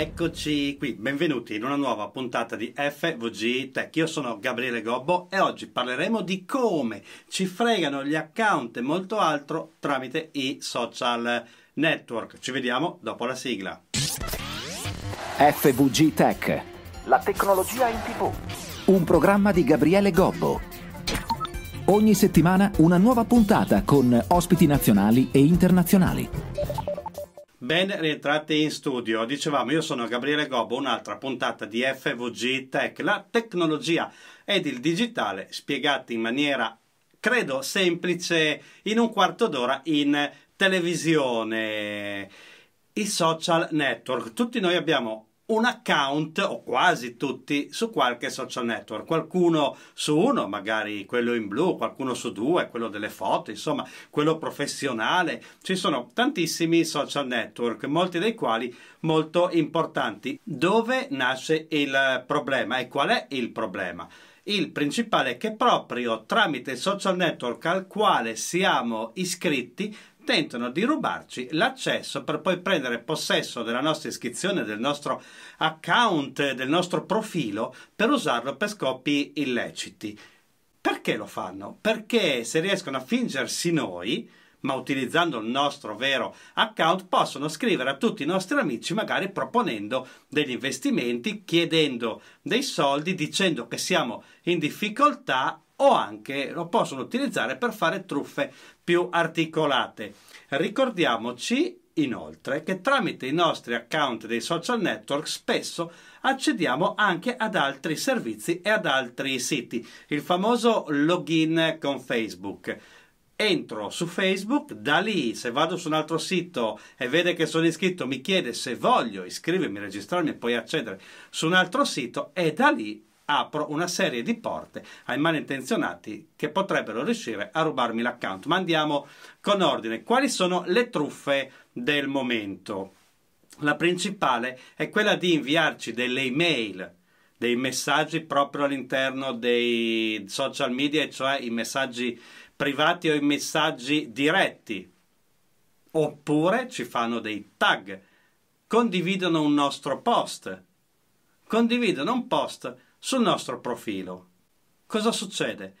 Eccoci qui, benvenuti in una nuova puntata di FVG Tech. Io sono Gabriele Gobbo e oggi parleremo di come ci fregano gli account e molto altro tramite i social network. Ci vediamo dopo la sigla. FVG Tech. La tecnologia in tv. Un programma di Gabriele Gobbo. Ogni settimana una nuova puntata con ospiti nazionali e internazionali. Ben rientrati in studio, dicevamo io sono Gabriele Gobbo, un'altra puntata di FVG Tech, la tecnologia ed il digitale spiegati in maniera credo semplice in un quarto d'ora in televisione. I social network, tutti noi abbiamo un account o quasi tutti su qualche social network, qualcuno su uno, magari quello in blu, qualcuno su due, quello delle foto, insomma, quello professionale. Ci sono tantissimi social network, molti dei quali molto importanti. Dove nasce il problema e qual è il problema? Il principale è che proprio tramite il social network al quale siamo iscritti tentano di rubarci l'accesso per poi prendere possesso della nostra iscrizione, del nostro account, del nostro profilo per usarlo per scopi illeciti. Perché lo fanno? Perché se riescono a fingersi noi, ma utilizzando il nostro vero account possono scrivere a tutti i nostri amici magari proponendo degli investimenti, chiedendo dei soldi, dicendo che siamo in difficoltà o anche lo possono utilizzare per fare truffe più articolate. Ricordiamoci inoltre che tramite i nostri account dei social network spesso accediamo anche ad altri servizi e ad altri siti, il famoso login con Facebook entro su Facebook, da lì se vado su un altro sito e vede che sono iscritto mi chiede se voglio iscrivermi, registrarmi e poi accedere su un altro sito e da lì apro una serie di porte ai malintenzionati che potrebbero riuscire a rubarmi l'account. Ma andiamo con ordine. Quali sono le truffe del momento? La principale è quella di inviarci delle email dei messaggi proprio all'interno dei social media, cioè i messaggi privati o i messaggi diretti. Oppure ci fanno dei tag, condividono un nostro post, condividono un post sul nostro profilo. Cosa succede?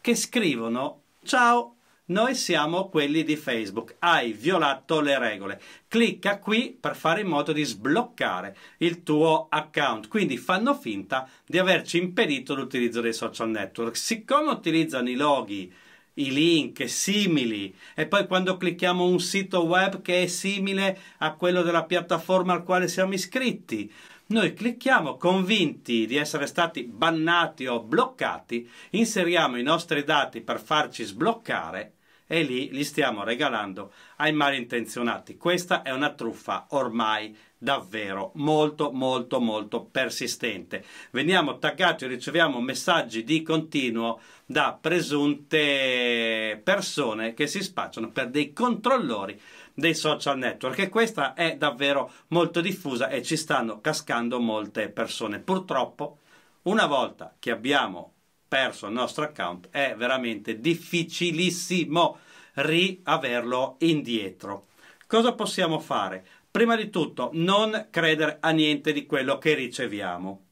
Che scrivono ciao, noi siamo quelli di Facebook, hai violato le regole. Clicca qui per fare in modo di sbloccare il tuo account. Quindi fanno finta di averci impedito l'utilizzo dei social network. Siccome utilizzano i loghi i link simili e poi quando clicchiamo un sito web che è simile a quello della piattaforma al quale siamo iscritti noi clicchiamo convinti di essere stati bannati o bloccati, inseriamo i nostri dati per farci sbloccare e lì li stiamo regalando ai malintenzionati. Questa è una truffa ormai davvero molto molto molto persistente. Veniamo taggati, riceviamo messaggi di continuo da presunte persone che si spacciano per dei controllori dei social network e questa è davvero molto diffusa e ci stanno cascando molte persone. Purtroppo una volta che abbiamo perso il nostro account è veramente difficilissimo riaverlo indietro. Cosa possiamo fare? Prima di tutto non credere a niente di quello che riceviamo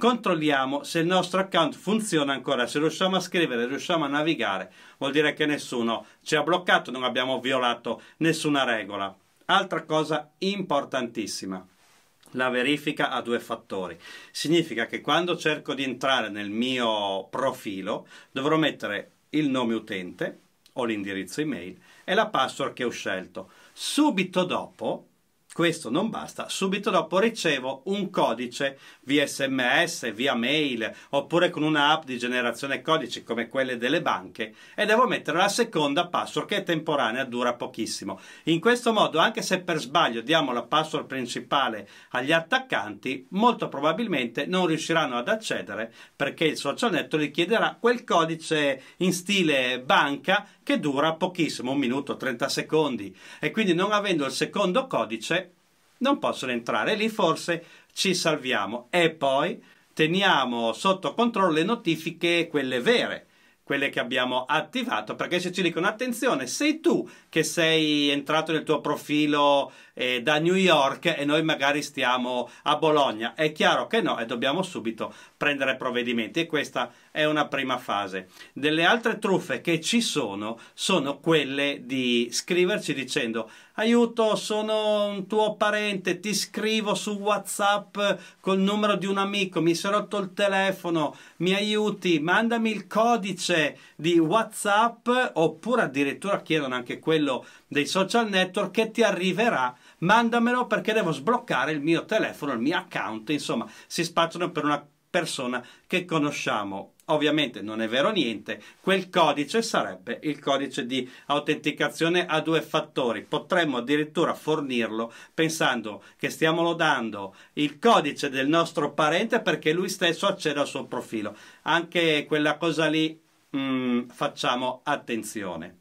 controlliamo se il nostro account funziona ancora, se riusciamo a scrivere, riusciamo a navigare, vuol dire che nessuno ci ha bloccato, non abbiamo violato nessuna regola. Altra cosa importantissima. La verifica a due fattori. Significa che quando cerco di entrare nel mio profilo dovrò mettere il nome utente o l'indirizzo email e la password che ho scelto. Subito dopo questo non basta, subito dopo ricevo un codice via sms, via mail oppure con un'app di generazione codici come quelle delle banche e devo mettere la seconda password che è temporanea, dura pochissimo. In questo modo anche se per sbaglio diamo la password principale agli attaccanti molto probabilmente non riusciranno ad accedere perché il social network richiederà quel codice in stile banca che dura pochissimo, un minuto, 30 secondi e quindi non avendo il secondo codice non possono entrare. Lì forse ci salviamo e poi teniamo sotto controllo le notifiche, quelle vere quelle che abbiamo attivato, perché se ci dicono attenzione, sei tu che sei entrato nel tuo profilo eh, da New York e noi magari stiamo a Bologna. È chiaro che no e dobbiamo subito prendere provvedimenti e questa è una prima fase. Delle altre truffe che ci sono sono quelle di scriverci dicendo aiuto sono un tuo parente, ti scrivo su Whatsapp col numero di un amico, mi si è rotto il telefono, mi aiuti, mandami il codice di Whatsapp oppure addirittura chiedono anche quello dei social network che ti arriverà mandamelo perché devo sbloccare il mio telefono, il mio account, insomma, si spacciano per una persona che conosciamo. Ovviamente non è vero niente, quel codice sarebbe il codice di autenticazione a due fattori. Potremmo addirittura fornirlo pensando che stiamo lodando il codice del nostro parente perché lui stesso accede al suo profilo. Anche quella cosa lì mh, mm, facciamo attenzione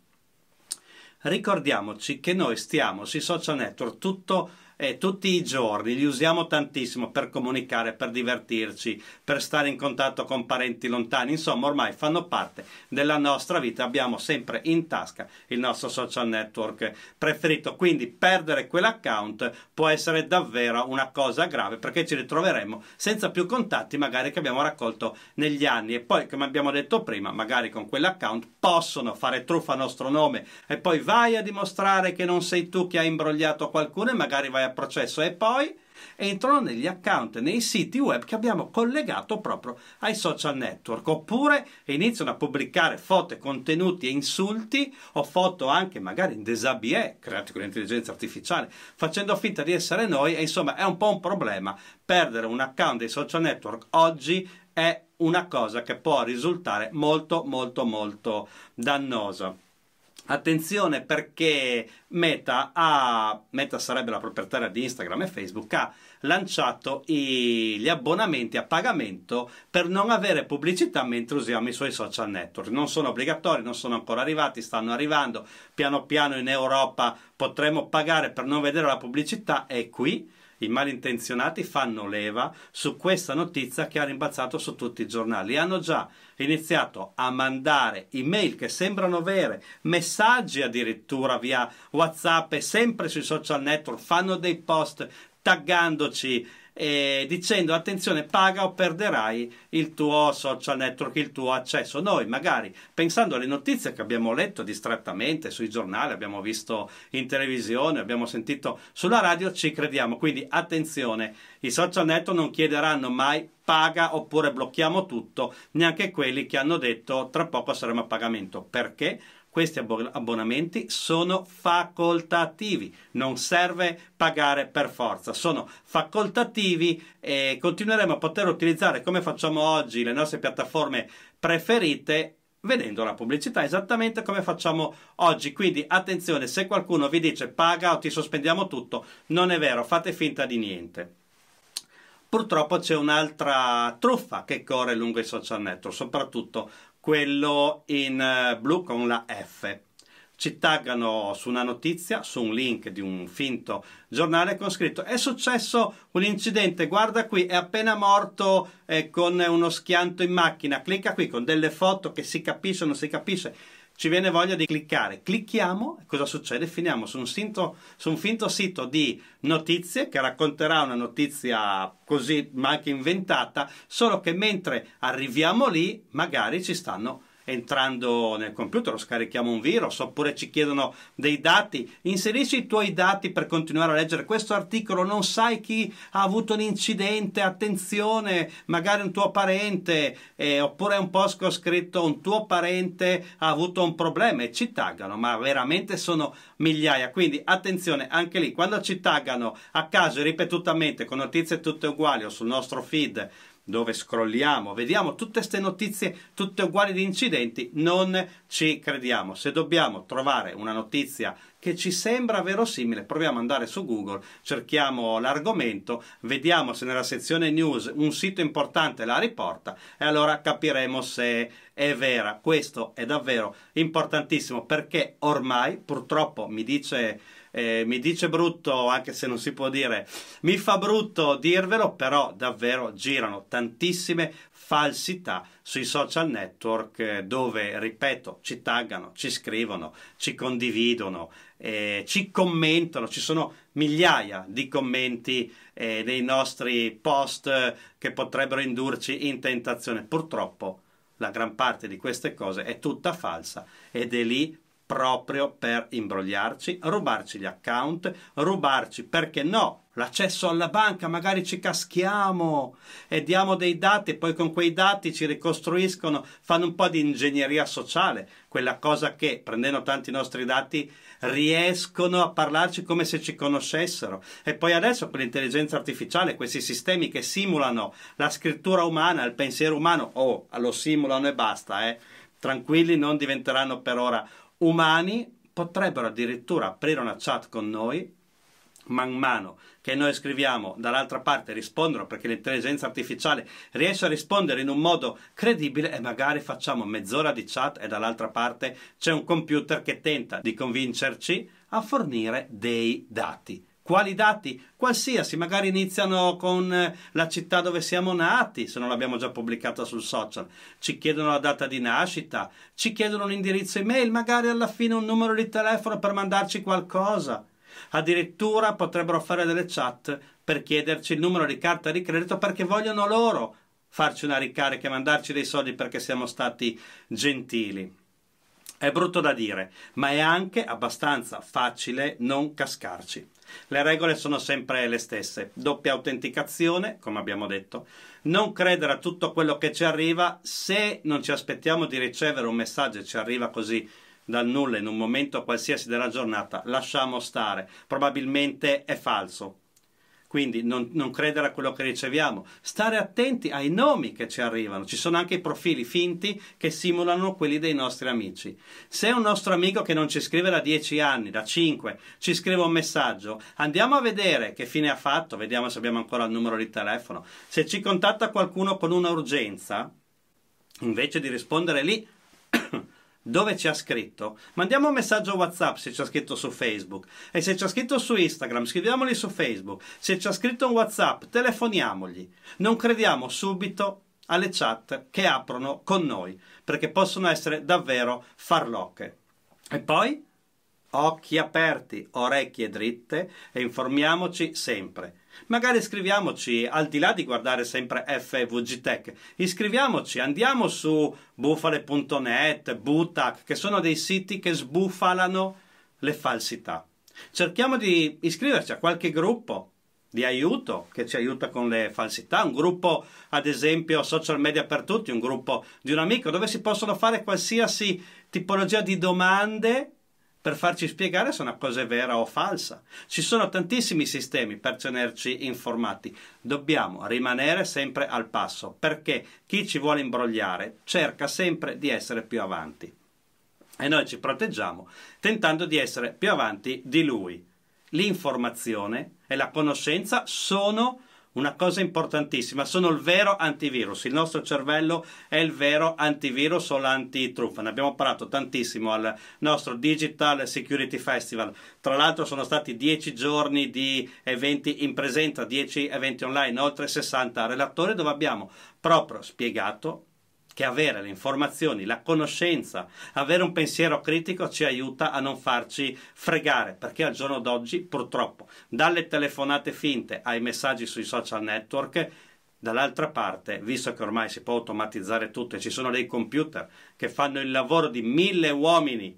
ricordiamoci che noi stiamo sui social network tutto eh, tutti i giorni, li usiamo tantissimo per comunicare, per divertirci, per stare in contatto con parenti lontani, insomma ormai fanno parte della nostra vita, abbiamo sempre in tasca il nostro social network preferito, quindi perdere quell'account può essere davvero una cosa grave perché ci ritroveremo senza più contatti magari che abbiamo raccolto negli anni e poi come abbiamo detto prima magari con quell'account possono fare truffa a nostro nome e poi vai a dimostrare che non sei tu che hai imbrogliato qualcuno e magari vai a al eh, processo e poi entrano negli account, nei siti web che abbiamo collegato proprio ai social network, oppure iniziano a pubblicare foto, contenuti e insulti o foto anche magari in desabie, create con l'intelligenza artificiale, facendo finta di essere noi e insomma è un po' un problema. Perdere un account dei social network oggi è una cosa che può risultare molto molto molto dannosa. Attenzione perché Meta, ha, Meta sarebbe la proprietaria di Instagram e Facebook, ha lanciato i, gli abbonamenti a pagamento per non avere pubblicità mentre usiamo i suoi social network. Non sono obbligatori, non sono ancora arrivati, stanno arrivando. Piano piano in Europa potremo pagare per non vedere la pubblicità, è qui i malintenzionati fanno leva su questa notizia che ha rimbalzato su tutti i giornali. Hanno già iniziato a mandare email che sembrano vere, messaggi addirittura via WhatsApp e sempre sui social network, fanno dei post taggandoci eh, dicendo attenzione paga o perderai il tuo social network, il tuo accesso. Noi magari pensando alle notizie che abbiamo letto distrattamente sui giornali, abbiamo visto in televisione, abbiamo sentito sulla radio, ci crediamo. Quindi attenzione, i social network non chiederanno mai paga oppure blocchiamo tutto, neanche quelli che hanno detto tra poco saremo a pagamento. Perché? Questi abbonamenti sono facoltativi, non serve pagare per forza, sono facoltativi e continueremo a poter utilizzare come facciamo oggi le nostre piattaforme preferite vedendo la pubblicità esattamente come facciamo oggi quindi attenzione se qualcuno vi dice paga o ti sospendiamo tutto non è vero fate finta di niente purtroppo c'è un'altra truffa che corre lungo i social network, soprattutto quello in eh, blu con la F. Ci taggano su una notizia, su un link di un finto giornale con scritto è successo un incidente, guarda qui, è appena morto eh, con uno schianto in macchina, clicca qui con delle foto che si capisce o non si capisce ci viene voglia di cliccare. Clicchiamo, cosa succede? Finiamo su un, sinto, su un finto sito di notizie che racconterà una notizia così ma anche inventata, solo che mentre arriviamo lì magari ci stanno entrando nel computer o scarichiamo un virus oppure ci chiedono dei dati, inserisci i tuoi dati per continuare a leggere questo articolo, non sai chi ha avuto un incidente, attenzione, magari un tuo parente eh, oppure un post che ho scritto un tuo parente ha avuto un problema e ci taggano, ma veramente sono migliaia, quindi attenzione anche lì, quando ci taggano a caso e ripetutamente con notizie tutte uguali o sul nostro feed dove scrolliamo, vediamo tutte queste notizie, tutte uguali di incidenti, non ci crediamo. Se dobbiamo trovare una notizia che ci sembra verosimile, proviamo ad andare su Google, cerchiamo l'argomento, vediamo se nella sezione news un sito importante la riporta e allora capiremo se è vera. Questo è davvero importantissimo perché ormai, purtroppo, mi dice eh, mi dice brutto, anche se non si può dire, mi fa brutto dirvelo, però davvero girano tantissime falsità sui social network eh, dove, ripeto, ci taggano, ci scrivono, ci condividono, eh, ci commentano, ci sono migliaia di commenti eh, nei nostri post eh, che potrebbero indurci in tentazione. Purtroppo la gran parte di queste cose è tutta falsa ed è lì proprio per imbrogliarci, rubarci gli account, rubarci, perché no, l'accesso alla banca, magari ci caschiamo e diamo dei dati, poi con quei dati ci ricostruiscono, fanno un po' di ingegneria sociale, quella cosa che prendendo tanti nostri dati riescono a parlarci come se ci conoscessero. E poi adesso con l'intelligenza artificiale, questi sistemi che simulano la scrittura umana, il pensiero umano, oh, lo simulano e basta, eh. Tranquilli, non diventeranno per ora umani potrebbero addirittura aprire una chat con noi man mano che noi scriviamo dall'altra parte rispondono perché l'intelligenza artificiale riesce a rispondere in un modo credibile e magari facciamo mezz'ora di chat e dall'altra parte c'è un computer che tenta di convincerci a fornire dei dati quali dati, qualsiasi, magari iniziano con eh, la città dove siamo nati, se non l'abbiamo già pubblicata sul social, ci chiedono la data di nascita, ci chiedono un indirizzo email, magari alla fine un numero di telefono per mandarci qualcosa. Addirittura potrebbero fare delle chat per chiederci il numero di carta di credito perché vogliono loro farci una ricarica e mandarci dei soldi perché siamo stati gentili. È brutto da dire, ma è anche abbastanza facile non cascarci. Le regole sono sempre le stesse. Doppia autenticazione, come abbiamo detto. Non credere a tutto quello che ci arriva. Se non ci aspettiamo di ricevere un messaggio e ci arriva così dal nulla in un momento qualsiasi della giornata, lasciamo stare. Probabilmente è falso. Quindi non, non, credere a quello che riceviamo, stare attenti ai nomi che ci arrivano. Ci sono anche i profili finti che simulano quelli dei nostri amici. Se un nostro amico che non ci scrive da 10 anni, da 5, ci scrive un messaggio, andiamo a vedere che fine ha fatto, vediamo se abbiamo ancora il numero di telefono. Se ci contatta qualcuno con un'urgenza, invece di rispondere lì, dove ci ha scritto, mandiamo un messaggio WhatsApp se ci ha scritto su Facebook e se ci ha scritto su Instagram, scriviamoli su Facebook, se ci ha scritto un WhatsApp, telefoniamogli. Non crediamo subito alle chat che aprono con noi, perché possono essere davvero farlocche. E poi occhi aperti, orecchie dritte e informiamoci sempre. Magari iscriviamoci, al di là di guardare sempre FVG Tech, iscriviamoci, andiamo su bufale.net, Butac, che sono dei siti che sbufalano le falsità. Cerchiamo di iscriverci a qualche gruppo di aiuto che ci aiuta con le falsità, un gruppo ad esempio social media per tutti, un gruppo di un amico dove si possono fare qualsiasi tipologia di domande per farci spiegare se una cosa è vera o falsa. Ci sono tantissimi sistemi per tenerci informati. Dobbiamo rimanere sempre al passo perché chi ci vuole imbrogliare cerca sempre di essere più avanti. E noi ci proteggiamo tentando di essere più avanti di lui. L'informazione e la conoscenza sono una cosa importantissima, sono il vero antivirus, il nostro cervello è il vero antivirus o l'antitruffa, ne abbiamo parlato tantissimo al nostro Digital Security Festival, tra l'altro sono stati 10 giorni di eventi in presenza, 10 eventi online, oltre 60 relatori dove abbiamo proprio spiegato che avere le informazioni, la conoscenza, avere un pensiero critico ci aiuta a non farci fregare, perché al giorno d'oggi purtroppo dalle telefonate finte ai messaggi sui social network Dall'altra parte, visto che ormai si può automatizzare tutto e ci sono dei computer che fanno il lavoro di mille uomini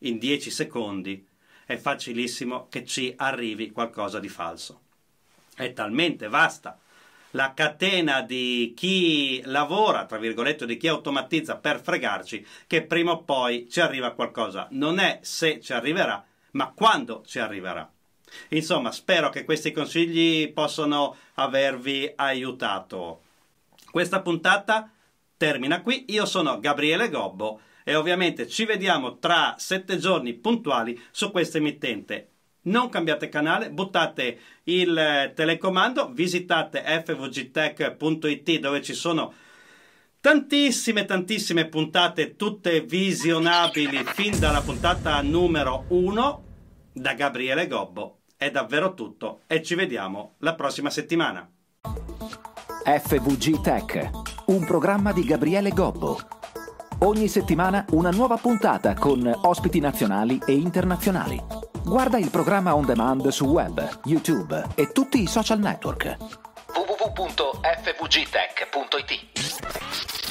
in dieci secondi, è facilissimo che ci arrivi qualcosa di falso. È talmente vasta la catena di chi lavora, tra virgolette, di chi automatizza per fregarci, che prima o poi ci arriva qualcosa. Non è se ci arriverà, ma quando ci arriverà. Insomma, spero che questi consigli possano avervi aiutato. Questa puntata termina qui. Io sono Gabriele Gobbo e ovviamente ci vediamo tra sette giorni puntuali su questa emittente non cambiate canale, buttate il eh, telecomando, visitate fvgtech.it dove ci sono tantissime tantissime puntate tutte visionabili fin dalla puntata numero 1 da Gabriele Gobbo è davvero tutto e ci vediamo la prossima settimana FVG Tech un programma di Gabriele Gobbo ogni settimana una nuova puntata con ospiti nazionali e internazionali Guarda il programma on demand su web, YouTube e tutti i social network. www.fvgtech.it